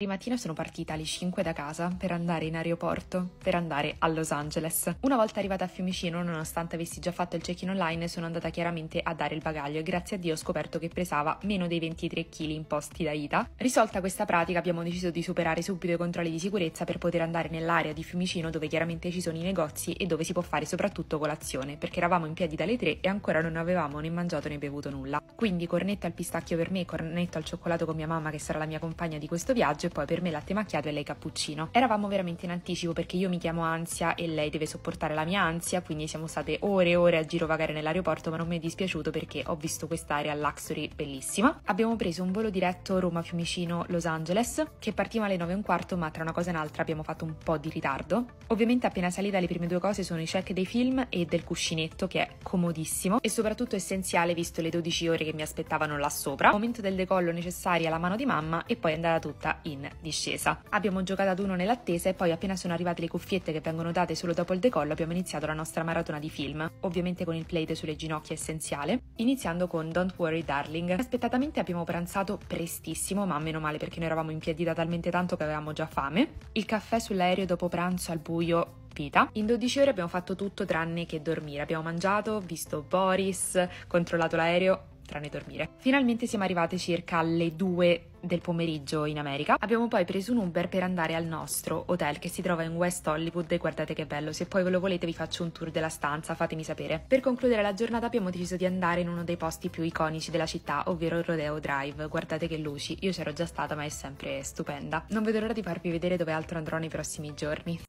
Ieri mattina sono partita alle 5 da casa per andare in aeroporto, per andare a Los Angeles. Una volta arrivata a Fiumicino, nonostante avessi già fatto il check-in online, sono andata chiaramente a dare il bagaglio e grazie a Dio ho scoperto che pesava meno dei 23 kg imposti da Ita. Risolta questa pratica abbiamo deciso di superare subito i controlli di sicurezza per poter andare nell'area di Fiumicino dove chiaramente ci sono i negozi e dove si può fare soprattutto colazione, perché eravamo in piedi dalle 3 e ancora non avevamo né mangiato né bevuto nulla. Quindi cornetto al pistacchio per me, cornetto al cioccolato con mia mamma che sarà la mia compagna di questo viaggio e poi per me latte macchiato e lei cappuccino. Eravamo veramente in anticipo perché io mi chiamo Ansia e lei deve sopportare la mia ansia, quindi siamo state ore e ore a girovagare nell'aeroporto, ma non mi è dispiaciuto perché ho visto quest'area Luxury bellissima. Abbiamo preso un volo diretto Roma-Fiumicino-Los Angeles che partiva alle 9 e un quarto, ma tra una cosa e un'altra abbiamo fatto un po' di ritardo. Ovviamente appena salita le prime due cose sono i check dei film e del cuscinetto che è comodissimo e soprattutto essenziale visto le 12 ore che mi aspettavano là sopra. Momento del decollo necessaria la mano di mamma e poi andata tutta in in discesa. Abbiamo giocato ad uno nell'attesa e poi appena sono arrivate le cuffiette che vengono date solo dopo il decollo abbiamo iniziato la nostra maratona di film, ovviamente con il plate sulle ginocchia essenziale, iniziando con Don't Worry Darling. Aspettatamente abbiamo pranzato prestissimo, ma meno male perché noi eravamo in piedi da talmente tanto che avevamo già fame. Il caffè sull'aereo dopo pranzo al buio Vita. In 12 ore abbiamo fatto tutto tranne che dormire. Abbiamo mangiato, visto Boris, controllato l'aereo, tranne dormire. Finalmente siamo arrivate circa alle 2 del pomeriggio in America. Abbiamo poi preso un Uber per andare al nostro hotel che si trova in West Hollywood e guardate che bello, se poi ve lo volete vi faccio un tour della stanza, fatemi sapere. Per concludere la giornata abbiamo deciso di andare in uno dei posti più iconici della città, ovvero il Rodeo Drive. Guardate che luci, io c'ero già stata ma è sempre stupenda. Non vedo l'ora di farvi vedere dove altro andrò nei prossimi giorni.